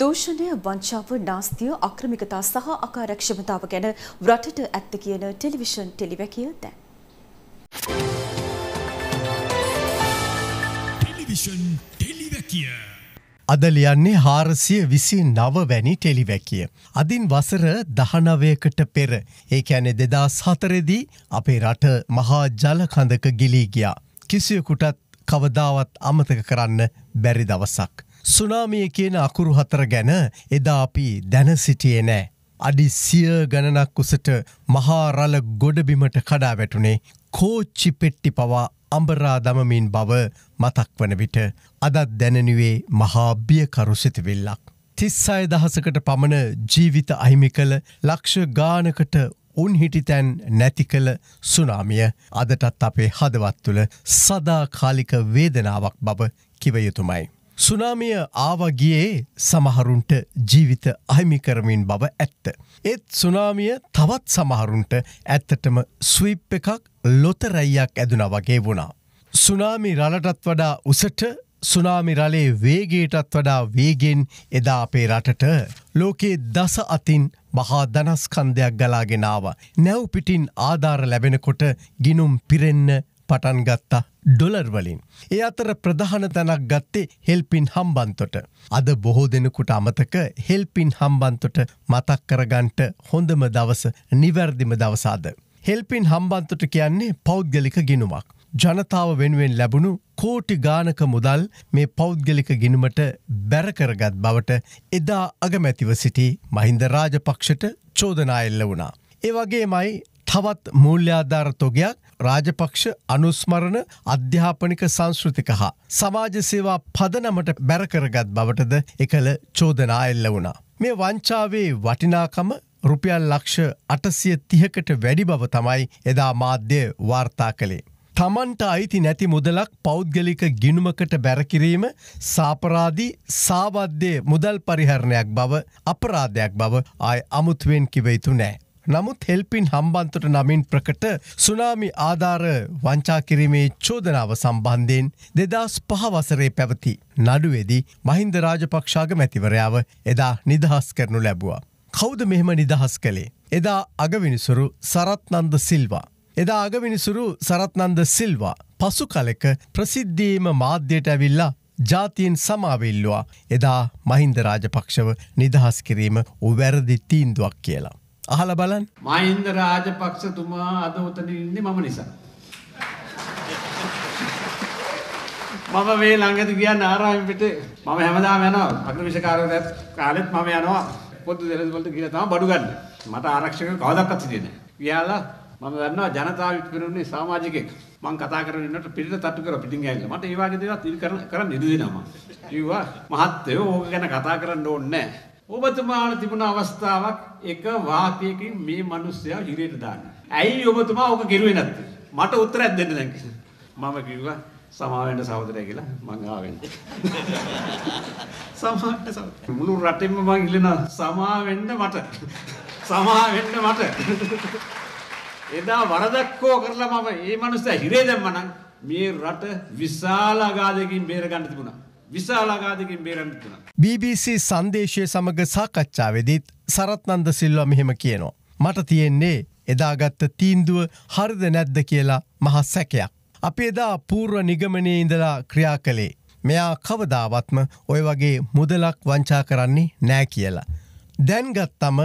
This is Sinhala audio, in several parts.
දූෂණය වංචාව නාස්තිය අක්‍රමිකතා සහ අකාර්යක්ෂමතාව ගැන රටට ඇත්ත කියන ටෙලිවිෂන් ටෙලිවැකිය දැන්. ටෙලිවිෂන් ටෙලිවැකිය අද ලියන්නේ හාරසිය විසි නව වැනි ටෙලිවැකිය. අදින් වසර දහනවයකට පෙර ඒ ඇනෙ දෙදා සතරෙදී අපේ රට මහා ජලකඳක ගිලී ගියා. කිසියකුටත් කවදාවත් අමතක කරන්න බැරි දවසක්. සුනාමිය කියන අකුරු හතර ගැන එදා අපි දැන සිටියේ නෑ. අඩි සිය ගණනක් උසට මහාරල ගොඩබිමට කඩා වැටුනේ කෝච්චි පෙට්ටි පවා අඹරා දමමින් බව මතක් වන විට අදත් දැනනුවේ මහාබියකරු සිතිවිල්ලක්. තිස්සය දහසකට පමණ ජීවිත අහිමි කළ ලක්ෂ ගානකට උන්හිටිතැන් නැති කළ සුනාමිය අදටත් අපේ හදවත් තුළ සදාකාලික වේදනාවක් බව කිවයුතුමයි. සුනාමිය ආවගියේ සමහරුන්ට ජීවිත අහිමි කරමින් බව ඇත්ත. ඒත් සුනාමිය තවත් සමහරුන්ට ඇත්තටම ස්විප් එකක් ලොතරැයියක් ඇදුන වගේ වුණා. සුනාමි රලටත් වඩා උසට සුනාමි රලේ වේගේටත් වඩා වේගෙන් එදා අපේ රටට ලෝකයේ දස අතින් මහා දනස්කන්දයක් ගලාගෙනාව. නැව්පිටින් ආධාර ලැබෙනකොට ගිනුම් පිරෙන්න පටන් ගත්තා ඩොලර්වලින්. ඒ අතර ප්‍රධාන තැනක් ගත්තේ හෙල්පින් හම්බන්තොට. අද බොහෝ දෙනෙකුට අමතක හෙල්පින් හම්බන්තොට මතක් කරගන්ට හොඳම දවස නිවැරදිම දවසාද. හෙල්පින් හම්බන්තොට කියන්නේ පෞද්ගලික ගෙනුමක්. ජනතාව වෙනුවෙන් ලැබුණු කෝටි ගානක මුදල් මේ පෞද්ගලික ගිනුමට බැරකරගත් බවට එදා අගමැතිව සිටි මහින්ද රාජපක්ෂට චෝදනාඑල්ල වුණා. ඒවගේමයි තවත් මූල්‍යාධාර තොගයක් රාජපක්ෂ අනුස්මරණ අධ්‍යාපනික සංස්ෘතික හා සමාජ සේවා පදනමට බැරකරගත් බවටද එකළ චෝදනා එල්ල වුණා. මේ වංචාවේ වටිනාකම රුපියල් ලක්ෂ අටසිය තිහකට වැඩි බව තමයි එදා මාධ්‍ය වාර්තා කළේ. තමන්ට අයිති නැති මුදලක් පෞද්ගලික ගිනුමකට බැරකිරීම සාපරාදී සාවද්‍යය මුදල් පරිහරණයක් බව අපරාධයක් බව ආය අමුත්වෙන් කිවයුතු නෑ. නමුත් හෙල්පින් හම්බන්තොට නමින් ප්‍රකට සුනාමි ආධාර වංචා කිරීමේ චෝදනාව සම්බන්ධයෙන් දෙදස් පහවසරේ පැවති නඩුවේදී මහින්ද රාජපක්ෂාග මැතිවරයාව එදා නිදහස් කරනු ලැබවා. කෞද මෙහෙම නිදහස් කළේ. එදා අගවිනිසුරු සරත්නන්ද සිල්වා. එදා අගවිනිසුරු සරත්නන්ද සිල්වා පසු කලෙක ප්‍රසිද්ධීම මාධ්‍යයට ඇවිල්ලා ජාතියෙන් සමාවිල්ලවා එදා මහින්ද රාජපක්ෂව නිදහස් කිරීම උවැරදි තීන්දුවක් කියලා. අහල බලන් මහින්ද රාජපක්ෂ තුමා අද උතන ඉන්නේ මම නිසා. මම මේ ළඟද ගියා නාරායම් පිටේ මම හැමදාම යනවා අග්‍රවිශකාරවරයත් කාලෙත් මම යනවා පොදු දෙරස් වලට ගිහලා තමයි බඩු ගන්න. මට ආරක්ෂක කවදාවත් හිටියේ නැහැ. ගියාලා මම දන්නවා ජනතාව විපිරුණේ සමාජිකයෙක්. මං කතා කරගෙන ඉන්නකොට පිටට තට්ටු කරා පිටින් ඇවිල්ලා. මට ඒ වගේ දේවල් ඉල් කරන්න ඉඩ දෙනවා මම. කිව්වා මහත්තයෝ ඕක ගැන කතා කරන්න ඕනේ නැහැ. ඔබතුමාට තිබුණ අවස්ථාවක් එක වාක්‍යයකින් මේ මිනිස්සයා හිරේට දාන්න. ඇයි ඔබතුමා ඕක කිරුවේ නැත්තේ? මට උත්තරයක් දෙන්න දැන් මම කිව්වා සමාවෙන්න සහෝදරය කියලා මං ආවෙන්න. සමාවෙන්න සහෝදර. මුළු රටෙම මං ඉල්ලන සමාවෙන්න මට. සමාවෙන්න මට. එදා වරදක් කෝ කරලා මම මේ මිනිස්සයා හිරේ දැම්මනම් මේ රට විශාල අගාධයකින් බේර ගන්න තිබුණා. විශාලාගාදකින් බේරමිතුන. BBC සංදේශය සමඟ සාකච්ඡාවෙදිත් සරත්නන්ද සිල්ව මෙහෙම කියනවා. මට තියෙන්නේ එදාගත්ත තීන්දුව හරිද නැද්ද කියලා මහ සැකයක්. අපි එදා පූර්ව නිගමනය ඉඳලා ක්‍රියා කළේ. මෙයා කවදාවත්ම ඔය වගේ මුදලක් වංචා කරන්නේ නෑ කියලා. දැන්ගත්තම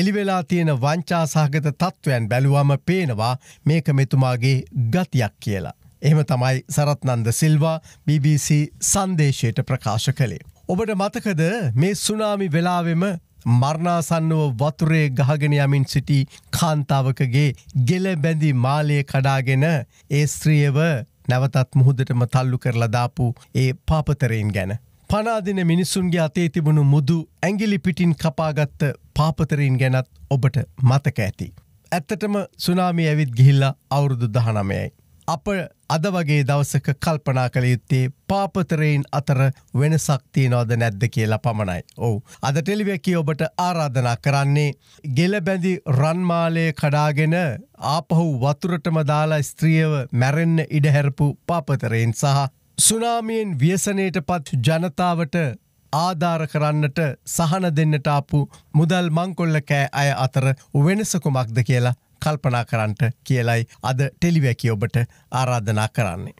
එලිවෙලා තියෙන වංචාසාගත තත්ත්වයන් බැලුවම පේනවා මේක මෙතුමාගේ ගතියක් කියලා. එහම තමයි සරත්නන්ද සිල්වා BBC සංදේශයට ප්‍රකාශ කළේ. ඔබට මතකද මේ සුනාමි වෙලාවෙම මරණාසන්නුව වතුරේ ගහගෙනයමින් සිටි කාන්තාවකගේ ගෙල බැඳි මාලය කඩාගෙන ඒ ස්ත්‍රියව නැවතත් මුහුදටම තල්ලු කරලදාපු ඒ පාපතරයෙන් ගැන. පනාදින මිනිසුන්ගේ අතේ තිබුණු මුදු ඇගිලි පිටින් කපාගත්ත පාපතරයෙන් ගැනත් ඔබට මතක ඇති. ඇත්තටම සුනාමි ඇවිත් ගිහිල්ලා අවුරුදු දහනමයයි. අප අද වගේ දවසක කල්පනා කළ යුත්තේ පාපතරයෙන් අතර වෙනසක්තියනෝද නැද්ද කියලා පමණයි. ඔවු. අද ටෙලිවැකි ඔබට ආරාධනා කරන්නේ ගෙලබැඳි රන්මාලය කඩාගෙන ආපහු වතුරටම දාලා ස්ත්‍රියව මැරෙන්න ඉඩහැරපු පාපතරයෙන් සහ. සුනාමියෙන් ව්‍යසනයට පත් ජනතාවට ආධාර කරන්නට සහන දෙන්නට ආපු මුදල් මංකොල්ල කෑ අය අතර වෙනසකුමක්ද කියලා කල්පනා කරන්නට කියලයි අද ටෙලිවැකි ඔබට ආරාධනා කරන්නේ.